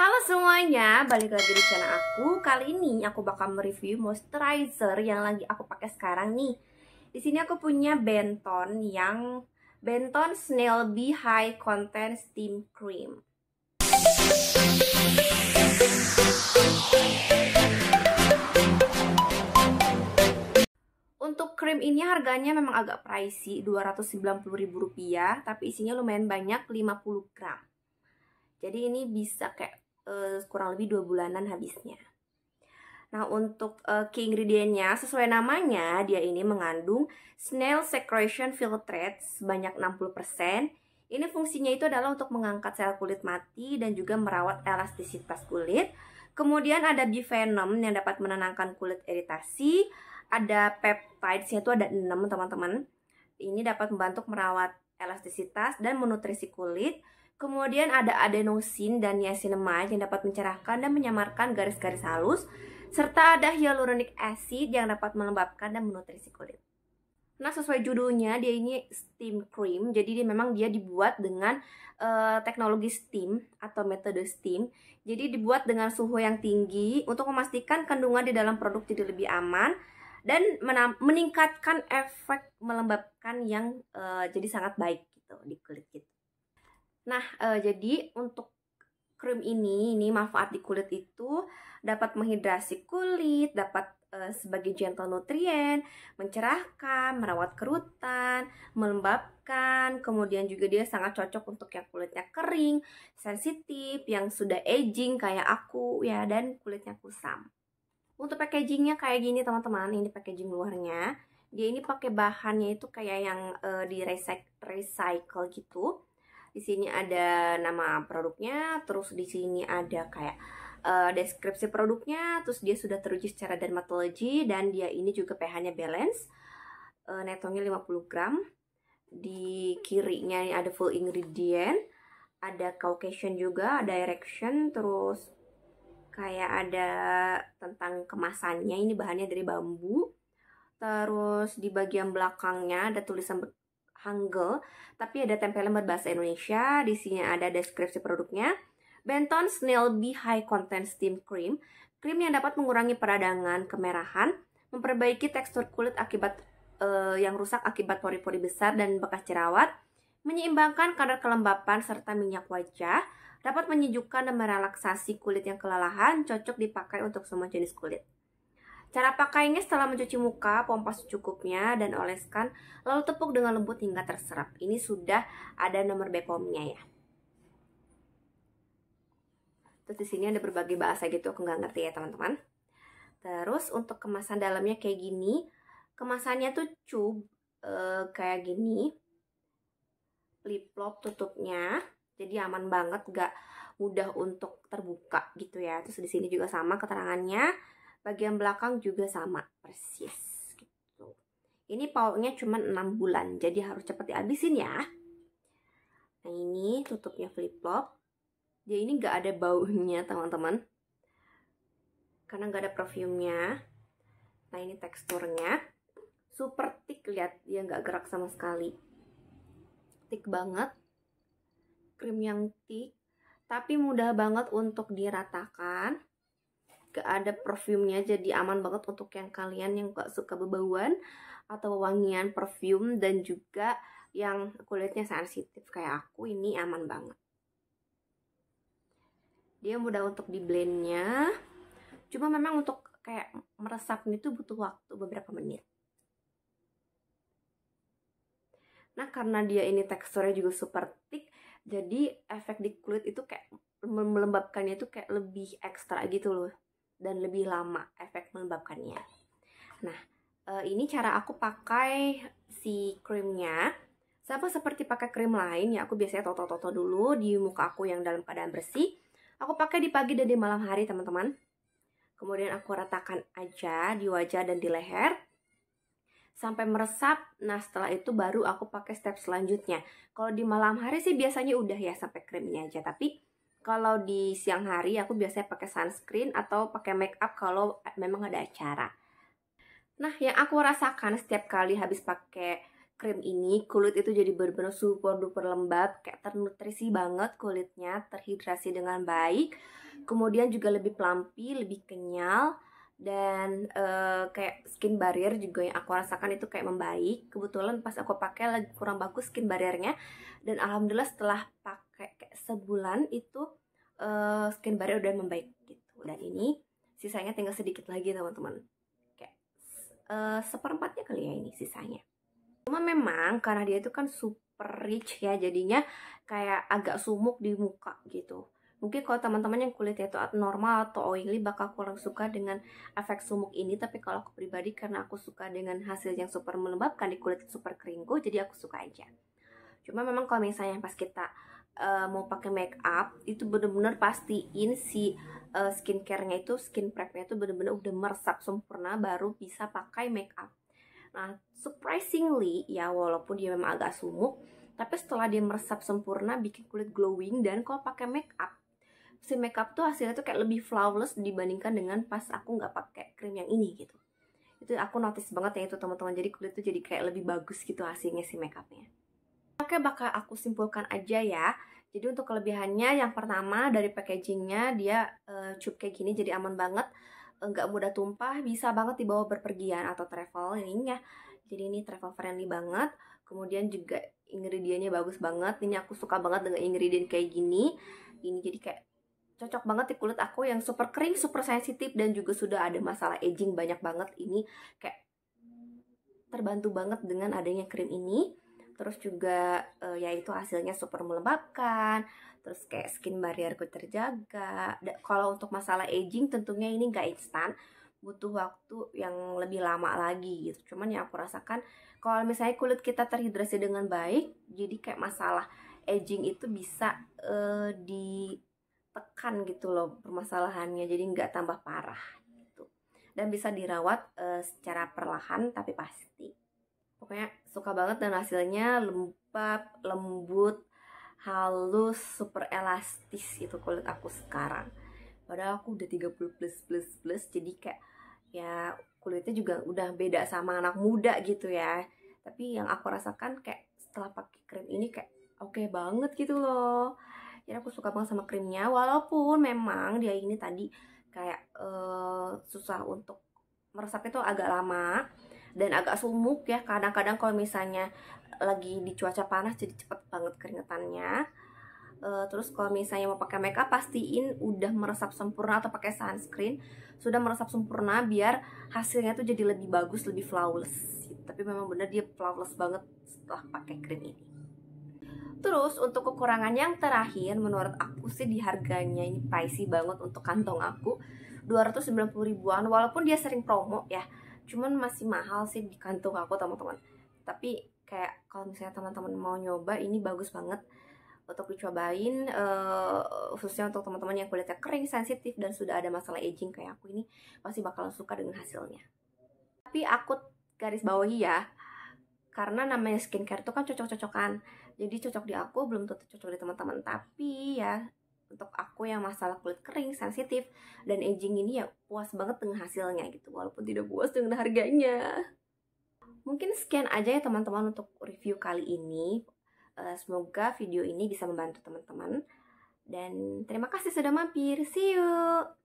Halo semuanya, balik lagi di channel aku. Kali ini aku bakal mereview moisturizer yang lagi aku pakai sekarang nih. Di sini aku punya Benton yang Benton Snail Bee High Content Steam Cream. Untuk krim ini harganya memang agak pricey, Rp290.000, tapi isinya lumayan banyak, 50 gram. Jadi ini bisa kayak uh, kurang lebih dua bulanan habisnya. Nah, untuk uh, key ingredientnya, sesuai namanya, dia ini mengandung snail secretion filtrates sebanyak 60%. Ini fungsinya itu adalah untuk mengangkat sel kulit mati dan juga merawat elastisitas kulit. Kemudian ada bifenom yang dapat menenangkan kulit iritasi. Ada peptides, itu ada 6 teman-teman. Ini dapat membantu merawat elastisitas dan menutrisi kulit. Kemudian ada adenosin dan niacinamide yang dapat mencerahkan dan menyamarkan garis-garis halus, serta ada hyaluronic acid yang dapat melembabkan dan menutrisi kulit. Nah, sesuai judulnya dia ini steam cream. Jadi dia memang dia dibuat dengan uh, teknologi steam atau metode steam. Jadi dibuat dengan suhu yang tinggi untuk memastikan kandungan di dalam produk jadi lebih aman dan meningkatkan efek melembabkan yang uh, jadi sangat baik gitu di kulit kita. Nah, uh, jadi untuk krim ini, ini manfaat di kulit itu dapat menghidrasi kulit, dapat uh, sebagai gentle nutrient, mencerahkan, merawat kerutan, melembabkan, kemudian juga dia sangat cocok untuk yang kulitnya kering, sensitif, yang sudah aging kayak aku ya dan kulitnya kusam. Untuk packagingnya kayak gini teman-teman, ini packaging luarnya. Dia ini pakai bahannya itu kayak yang uh, di recycle gitu di sini ada nama produknya terus di sini ada kayak uh, deskripsi produknya terus dia sudah teruji secara dermatologi dan dia ini juga pH-nya balance uh, eh, netonya 50 gram di kirinya ada full ingredient ada Caucasian juga ada erection terus kayak ada tentang kemasannya ini bahannya dari bambu terus di bagian belakangnya ada tulisan Hangul, tapi ada tempelan berbahasa Indonesia, di sini ada deskripsi produknya. Benton Snail Bee High Content Steam Cream, krim yang dapat mengurangi peradangan kemerahan, memperbaiki tekstur kulit akibat uh, yang rusak akibat pori-pori besar dan bekas jerawat, menyeimbangkan kadar kelembapan serta minyak wajah, dapat menyejukkan dan merelaksasi kulit yang kelelahan, cocok dipakai untuk semua jenis kulit. Cara pakainya setelah mencuci muka, pompa secukupnya dan oleskan, lalu tepuk dengan lembut hingga terserap. Ini sudah ada nomor BPOM-nya ya. Terus di sini ada berbagai bahasa gitu, aku nggak ngerti ya teman-teman. Terus untuk kemasan dalamnya kayak gini, kemasannya tuh cub e, eh, kayak gini, flip flop tutupnya, jadi aman banget, nggak mudah untuk terbuka gitu ya. Terus di sini juga sama keterangannya bagian belakang juga sama persis gitu ini powernya cuma 6 bulan jadi harus cepat dihabisin ya nah ini tutupnya flip flop dia ini nggak ada baunya teman-teman karena nggak ada perfumnya nah ini teksturnya super thick lihat dia nggak gerak sama sekali thick banget krim yang thick tapi mudah banget untuk diratakan gak ada perfumnya jadi aman banget untuk yang kalian yang gak suka bebauan atau wangian perfume dan juga yang kulitnya sensitif kayak aku ini aman banget dia mudah untuk di blendnya cuma memang untuk kayak meresapnya itu butuh waktu beberapa menit nah karena dia ini teksturnya juga super thick jadi efek di kulit itu kayak melembabkannya itu kayak lebih ekstra gitu loh dan lebih lama efek melembabkannya. Nah, eh, ini cara aku pakai si krimnya. Sama seperti pakai krim lain ya, aku biasanya toto-toto dulu di muka aku yang dalam keadaan bersih. Aku pakai di pagi dan di malam hari, teman-teman. Kemudian aku ratakan aja di wajah dan di leher sampai meresap. Nah, setelah itu baru aku pakai step selanjutnya. Kalau di malam hari sih biasanya udah ya sampai krimnya aja, tapi kalau di siang hari aku biasanya pakai sunscreen atau pakai make up kalau eh, memang ada acara. Nah, yang aku rasakan setiap kali habis pakai krim ini, kulit itu jadi benar-benar super duper lembab, kayak ternutrisi banget kulitnya, terhidrasi dengan baik. Kemudian juga lebih plumpy, lebih kenyal dan uh, kayak skin barrier juga yang aku rasakan itu kayak membaik kebetulan pas aku pakai lagi kurang bagus skin barriernya dan alhamdulillah setelah pakai sebulan itu uh, skin barrier udah membaik gitu dan ini sisanya tinggal sedikit lagi teman-teman kayak uh, seperempatnya kali ya ini sisanya cuma memang karena dia itu kan super rich ya jadinya kayak agak sumuk di muka gitu mungkin kalau teman-teman yang kulitnya itu normal atau oily bakal kurang suka dengan efek sumuk ini tapi kalau aku pribadi karena aku suka dengan hasil yang super melembabkan di kulit super keringku jadi aku suka aja cuma memang kalau misalnya pas kita uh, mau pakai make up itu bener-bener pastiin si uh, skincarenya itu skin prepnya itu bener-bener udah meresap sempurna baru bisa pakai make up. Nah, surprisingly ya walaupun dia memang agak sumuk, tapi setelah dia meresap sempurna bikin kulit glowing dan kalau pakai make up si make up tuh hasilnya tuh kayak lebih flawless dibandingkan dengan pas aku nggak pakai krim yang ini gitu. Itu aku notice banget ya itu teman-teman. Jadi kulit tuh jadi kayak lebih bagus gitu hasilnya si make upnya produknya bakal aku simpulkan aja ya. Jadi untuk kelebihannya yang pertama dari packagingnya dia uh, eh, cup kayak gini jadi aman banget, nggak mudah tumpah, bisa banget dibawa berpergian atau travel ini ya. Jadi ini travel friendly banget. Kemudian juga ingredientnya bagus banget. Ini aku suka banget dengan ingredient kayak gini. Ini jadi kayak cocok banget di kulit aku yang super kering, super sensitif dan juga sudah ada masalah aging banyak banget. Ini kayak terbantu banget dengan adanya krim ini terus juga uh, ya itu hasilnya super melembabkan terus kayak skin barrierku terjaga da, kalau untuk masalah aging tentunya ini gak instan butuh waktu yang lebih lama lagi gitu cuman yang aku rasakan kalau misalnya kulit kita terhidrasi dengan baik jadi kayak masalah aging itu bisa uh, ditekan gitu loh permasalahannya jadi nggak tambah parah gitu dan bisa dirawat uh, secara perlahan tapi pasti pokoknya suka banget dan hasilnya lembab lembut halus super elastis itu kulit aku sekarang padahal aku udah 30 plus plus plus jadi kayak ya kulitnya juga udah beda sama anak muda gitu ya tapi yang aku rasakan kayak setelah pakai krim ini kayak oke okay banget gitu loh jadi aku suka banget sama krimnya walaupun memang dia ini tadi kayak uh, susah untuk meresapnya itu agak lama dan agak sumuk ya kadang-kadang kalau misalnya lagi di cuaca panas jadi cepet banget keringetannya uh, terus kalau misalnya mau pakai makeup pastiin udah meresap sempurna atau pakai sunscreen sudah meresap sempurna biar hasilnya tuh jadi lebih bagus lebih flawless tapi memang bener dia flawless banget setelah pakai krim ini Terus untuk kekurangan yang terakhir menurut aku sih di harganya ini pricey banget untuk kantong aku 290 ribuan walaupun dia sering promo ya cuman masih mahal sih di kantung aku teman-teman tapi kayak kalau misalnya teman-teman mau nyoba ini bagus banget untuk dicobain uh, khususnya untuk teman-teman yang kulitnya kering, sensitif dan sudah ada masalah aging kayak aku ini pasti bakal suka dengan hasilnya. Tapi aku garis bawahi ya, karena namanya skincare itu kan cocok-cocokan. Jadi cocok di aku belum tentu cocok di teman-teman. Tapi ya untuk aku yang masalah kulit kering, sensitif, dan aging ini ya puas banget dengan hasilnya gitu, walaupun tidak puas dengan harganya. Mungkin sekian aja ya teman-teman untuk review kali ini. Eh, semoga video ini bisa membantu teman-teman. Dan terima kasih sudah mampir. See you!